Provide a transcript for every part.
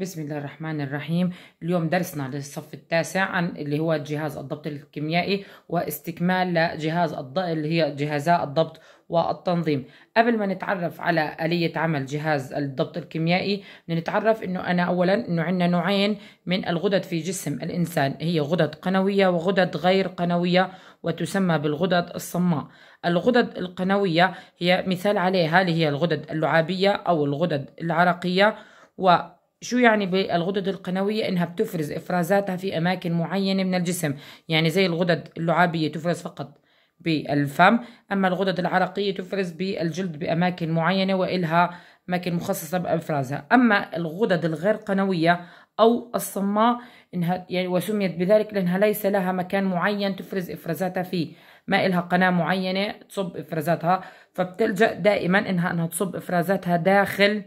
بسم الله الرحمن الرحيم اليوم درسنا للصف التاسع عن اللي هو جهاز الضبط الكيميائي واستكمال لجهاز الض... اللي هي جهاز الضبط والتنظيم قبل ما نتعرف على آلية عمل جهاز الضبط الكيميائي نتعرف أنه أنا أولا أنه عندنا نوعين من الغدد في جسم الإنسان هي غدد قنوية وغدد غير قنوية وتسمى بالغدد الصماء الغدد القنوية هي مثال عليها اللي هي الغدد اللعابية أو الغدد العرقية و شو يعني بالغدد القنوية إنها بتفرز إفرازاتها في أماكن معينة من الجسم يعني زي الغدد اللعابية تفرز فقط بالفم أما الغدد العرقية تفرز بالجلد بأماكن معينة وإلها أماكن مخصصة بإفرازها أما الغدد الغير قنوية أو الصماء إنها يعني وسميت بذلك لأنها ليس لها مكان معين تفرز إفرازاتها فيه ما إلها قناة معينة تصب إفرازاتها فبتلجأ دائما إنها إنها تصب إفرازاتها داخل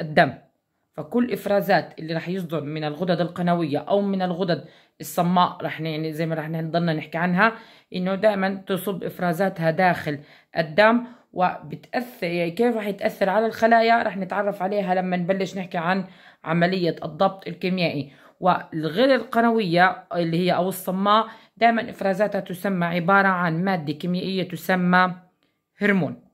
الدم فكل افرازات اللي رح يصدر من الغدد القنويه او من الغدد الصماء رح يعني زي ما رح نضلنا نحكي عنها انه دائما تصب افرازاتها داخل الدم وبتاثر يعني كيف رح يتاثر على الخلايا رح نتعرف عليها لما نبلش نحكي عن عمليه الضبط الكيميائي والغير القنويه اللي هي او الصماء دائما افرازاتها تسمى عباره عن ماده كيميائيه تسمى هرمون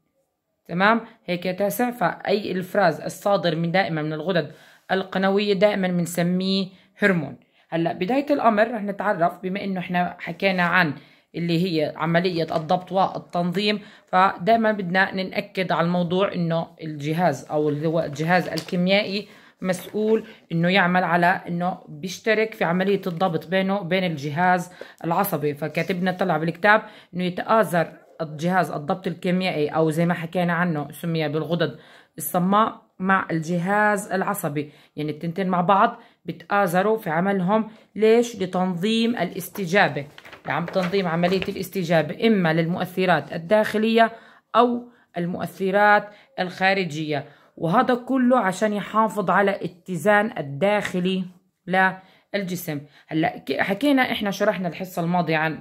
تمام هيك تاسع فأي الإفراز الصادر من دائما من الغدد القنوية دائما بنسميه هرمون هلا بداية الأمر رح نتعرف بما إنه إحنا حكينا عن اللي هي عملية الضبط والتنظيم فدائما بدنا ننأكد على الموضوع إنه الجهاز أو اللي هو الجهاز الكيميائي مسؤول انه يعمل على انه بيشترك في عمليه الضبط بينه وبين الجهاز العصبي فكاتبنا طلع بالكتاب انه يتآزر الجهاز الضبط الكيميائي أو زي ما حكينا عنه سمي بالغدد الصماء مع الجهاز العصبي يعني التنتين مع بعض بتآزروا في عملهم ليش؟ لتنظيم الاستجابة يعني تنظيم عملية الاستجابة إما للمؤثرات الداخلية أو المؤثرات الخارجية وهذا كله عشان يحافظ على اتزان الداخلي للجسم هلا حكينا احنا شرحنا الحصه الماضيه عن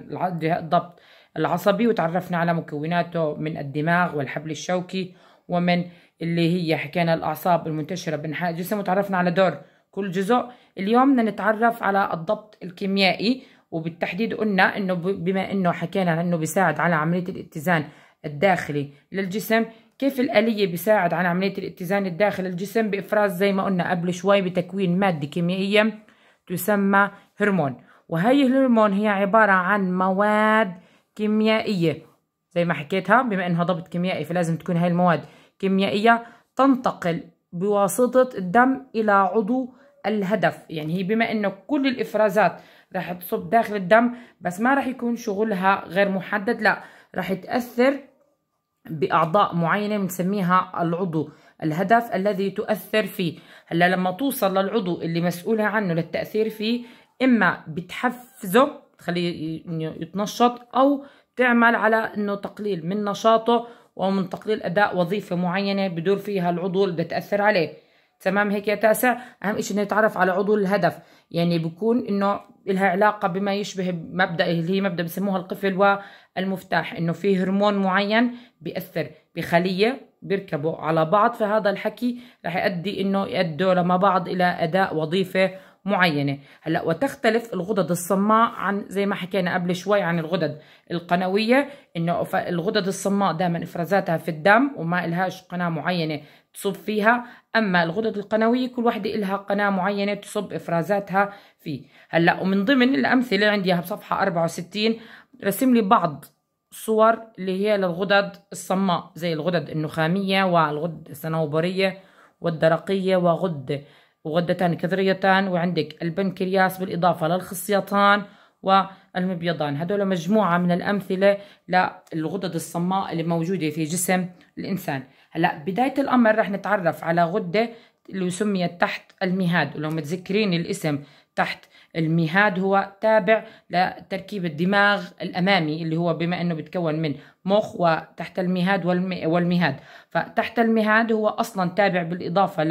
الضبط العصبي وتعرفنا على مكوناته من الدماغ والحبل الشوكي ومن اللي هي حكينا الأعصاب المنتشرة بأنحاء الجسم وتعرفنا على دور كل جزء اليوم بدنا نتعرف على الضبط الكيميائي وبالتحديد قلنا انه بما انه حكينا انه بيساعد على عمليه الاتزان الداخلي للجسم كيف الآلية بيساعد على عملية الاتزان الداخلي للجسم بإفراز زي ما قلنا قبل شوي بتكوين مادة كيميائية تسمى هرمون وهي الهرمون هي عبارة عن مواد كيميائية زي ما حكيتها بما انها ضبط كيميائي فلازم تكون هاي المواد كيميائية تنتقل بواسطة الدم إلى عضو الهدف يعني هي بما انه كل الافرازات راح تصب داخل الدم بس ما راح يكون شغلها غير محدد لا راح تأثر بأعضاء معينة بنسميها العضو الهدف الذي تؤثر فيه هلا لما توصل للعضو اللي مسؤولة عنه للتأثير فيه إما بتحفزه تخليه يتنشط او تعمل على انه تقليل من نشاطه ومن تقليل اداء وظيفه معينه بدور فيها العضو اللي بتاثر عليه تمام هيك يا تاسع اهم شيء انه يتعرف على عضو الهدف يعني بكون انه لها علاقه بما يشبه مبدا اللي هي مبدا بسموها القفل والمفتاح انه في هرمون معين بياثر بخليه بيركبوا على بعض فهذا الحكي رح يؤدي انه يؤدوا لما بعض الى اداء وظيفه معينة هلا وتختلف الغدد الصماء عن زي ما حكينا قبل شوي عن الغدد القنوية إنه الغدد الصماء دائما إفرازاتها في الدم وما إلهاش قناة معينة تصب فيها أما الغدد القنوية كل واحدة إلها قناة معينة تصب إفرازاتها فيه هلا ومن ضمن الأمثلة عندي عندي بصفحة 64 رسم لي بعض صور اللي هي للغدد الصماء زي الغدد النخامية والغدد الصنوبرية والدرقية وغدة وغدتان كظريتان وعندك البنكرياس بالإضافة للخصيتان والمبيضان هدول مجموعة من الأمثلة للغدد الصماء اللي موجودة في جسم الإنسان هلا بداية الأمر رح نتعرف على غدة اللي سميت تحت المهاد ولو متذكرين الاسم تحت المهاد هو تابع لتركيب الدماغ الأمامي اللي هو بما أنه بتكون من مخ وتحت المهاد والمهاد فتحت المهاد هو أصلا تابع بالإضافة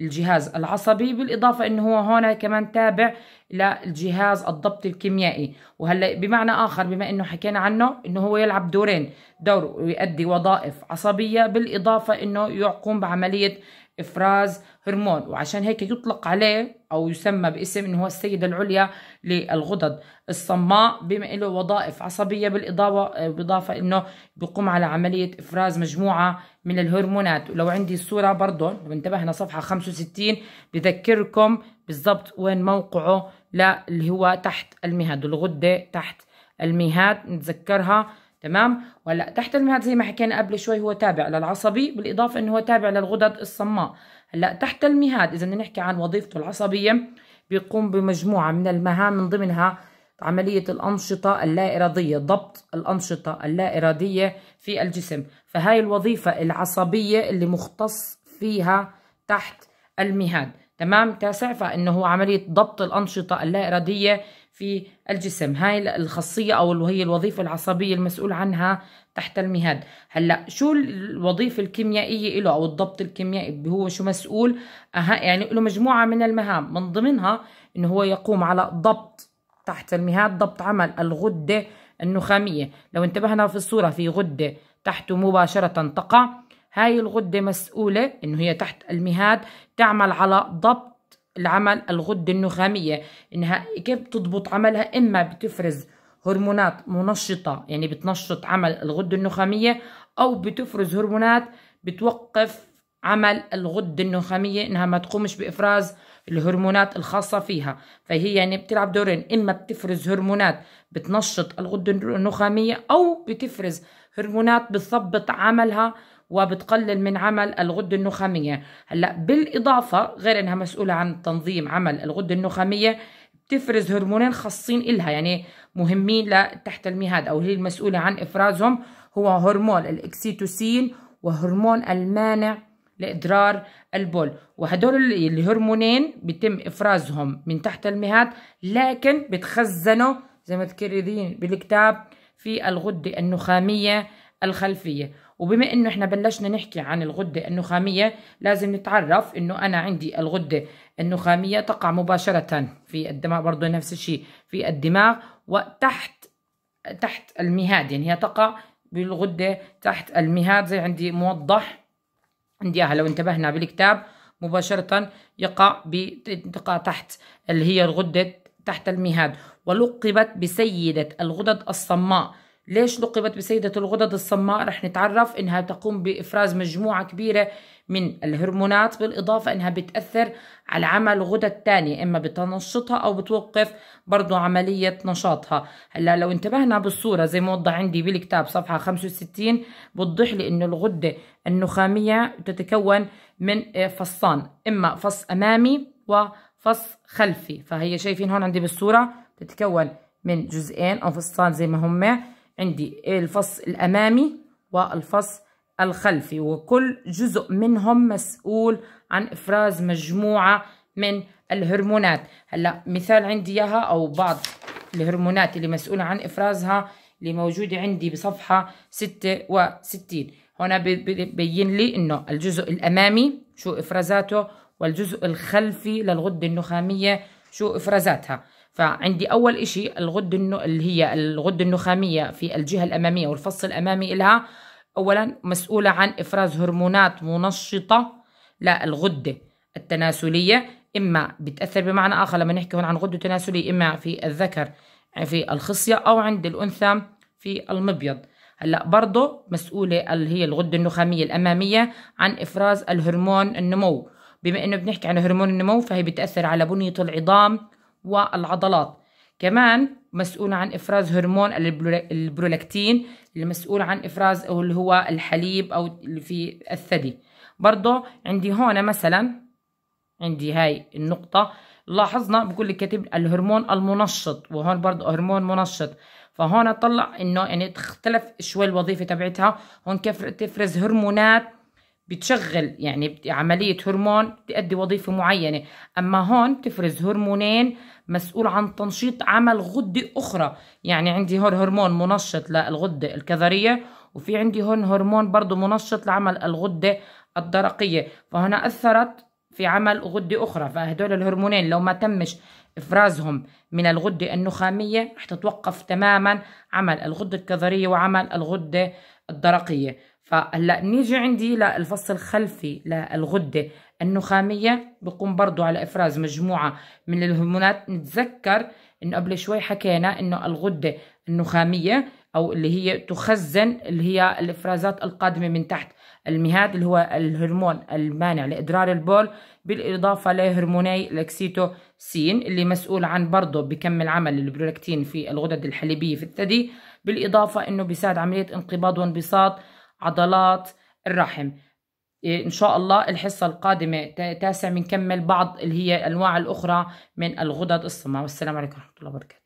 الجهاز العصبي بالإضافة أنه هو هون كمان تابع للجهاز الضبط الكيميائي وهلا بمعنى اخر بما انه حكينا عنه انه هو يلعب دورين دور ويؤدي وظائف عصبيه بالاضافه انه يقوم بعمليه افراز هرمون وعشان هيك يطلق عليه او يسمى باسم انه هو السيد العليا للغدد الصماء بما له وظائف عصبيه بالاضافه بالاضافه انه بيقوم على عمليه افراز مجموعه من الهرمونات ولو عندي الصوره برضه لو انتبهنا صفحه 65 بذكركم بالضبط وين موقعه للي هو تحت المهاد الغدة تحت المهاد نتذكرها تمام وهلا تحت المهاد زي ما حكينا قبل شوي هو تابع للعصبي بالاضافه انه هو تابع للغدد الصماء هلا تحت المهاد اذا بدنا نحكي عن وظيفته العصبيه بيقوم بمجموعه من المهام من ضمنها عملية الأنشطة اللا إرادية ضبط الأنشطة اللا إرادية في الجسم فهاي الوظيفة العصبية اللي مختص فيها تحت المهاد تمام تاسع فانه هو عمليه ضبط الانشطه اللا اراديه في الجسم هاي الخاصيه او هي الوظيفه العصبيه المسؤول عنها تحت المهاد هلا شو الوظيفه الكيميائيه له او الضبط الكيميائي هو شو مسؤول أها يعني له مجموعه من المهام من ضمنها انه هو يقوم على ضبط تحت المهاد ضبط عمل الغده النخاميه لو انتبهنا في الصوره في غده تحته مباشره تقع هاي الغدة مسؤولة إنه هي تحت المهاد تعمل على ضبط العمل الغدة النخامية إنها كيف بتضبط عملها إما بتفرز هرمونات منشطة يعني بتنشط عمل الغدة النخامية أو بتفرز هرمونات بتوقف عمل الغدة النخامية إنها ما تقومش بإفراز الهرمونات الخاصة فيها فهي يعني بتلعب دورين إما بتفرز هرمونات بتنشط الغدة النخامية أو بتفرز هرمونات بتثبط عملها وبتقلل من عمل الغدة النخامية هلا بالإضافة غير إنها مسؤولة عن تنظيم عمل الغدة النخامية بتفرز هرمونين خاصين إلها يعني مهمين لتحت المهاد أو هي المسؤولة عن إفرازهم هو هرمون الإكسيتوسين وهرمون المانع لإدرار البول وهدول الهرمونين بيتم إفرازهم من تحت المهاد لكن بتخزنوا زي ما ذكرين بالكتاب في الغدة النخامية الخلفية وبما انه احنا بلشنا نحكي عن الغدة النخامية لازم نتعرف انه انا عندي الغدة النخامية تقع مباشرة في الدماغ برضه نفس الشيء في الدماغ وتحت تحت المهاد يعني هي تقع بالغدة تحت المهاد زي عندي موضح عندي اياها لو انتبهنا بالكتاب مباشرة يقع تقع تحت اللي هي الغدة تحت المهاد ولقبت بسيدة الغدد الصماء ليش لقبت بسيدة الغدد الصماء؟ رح نتعرف إنها تقوم بإفراز مجموعة كبيرة من الهرمونات بالإضافة إنها بتأثر على عمل غدد تانية إما بتنشطها أو بتوقف برضو عملية نشاطها هلا لو انتبهنا بالصورة زي ما عندي بالكتاب صفحة 65 بوضح لي إنه الغدة النخامية تتكون من آه، فصان إما فص أمامي وفص خلفي فهي شايفين هون عندي بالصورة تتكون من جزئين أو فصان زي ما هم عندي الفص الأمامي والفص الخلفي وكل جزء منهم مسؤول عن إفراز مجموعة من الهرمونات هلا مثال عندي إياها أو بعض الهرمونات اللي مسؤولة عن إفرازها اللي موجودة عندي بصفحة 66 هنا ببين لي إنه الجزء الأمامي شو إفرازاته والجزء الخلفي للغدة النخامية شو إفرازاتها فعندي أول إشي الغدة اللي هي الغدة النخامية في الجهة الأمامية والفص الأمامي إلها أولا مسؤولة عن إفراز هرمونات منشطة للغدة التناسلية إما بتأثر بمعنى آخر لما نحكي هون عن غدة تناسلية إما في الذكر يعني في الخصية أو عند الأنثى في المبيض هلا برضه مسؤولة اللي هي الغدة النخامية الأمامية عن إفراز الهرمون النمو بما إنه بنحكي عن هرمون النمو فهي بتأثر على بنية العظام والعضلات كمان مسؤول عن افراز هرمون البرولاكتين المسؤول عن افراز اللي هو الحليب او اللي في الثدي برضه عندي هون مثلا عندي هاي النقطة لاحظنا بقول لك كاتب الهرمون المنشط وهون برضه هرمون منشط فهون طلع انه يعني اختلف شوي الوظيفة تبعتها هون كيف تفرز هرمونات بتشغل يعني عملية هرمون بتأدي وظيفة معينة أما هون تفرز هرمونين مسؤول عن تنشيط عمل غدة أخرى يعني عندي هون هرمون منشط للغدة الكظرية وفي عندي هون هرمون برضو منشط لعمل الغدة الدرقية فهنا أثرت في عمل غدة أخرى فهدول الهرمونين لو ما تمش إفرازهم من الغدة النخامية رح تتوقف تماما عمل الغدة الكظرية وعمل الغدة الدرقية فهلا نيجي عندي للفص الخلفي للغده النخاميه بقوم برضو على افراز مجموعه من الهرمونات نتذكر انه قبل شوي حكينا انه الغده النخاميه او اللي هي تخزن اللي هي الافرازات القادمه من تحت المهاد اللي هو الهرمون المانع لادرار البول بالاضافه لهرموني الاكسيتوسين اللي مسؤول عن برضه بكمل عمل البرولاكتين في الغدد الحليبيه في الثدي بالاضافه انه بيساعد عمليه انقباض وانبساط عضلات الرحم إيه، ان شاء الله الحصه القادمه تاسع بنكمل بعض اللي هي الانواع الاخرى من الغدد الصماء والسلام عليكم ورحمه الله وبركاته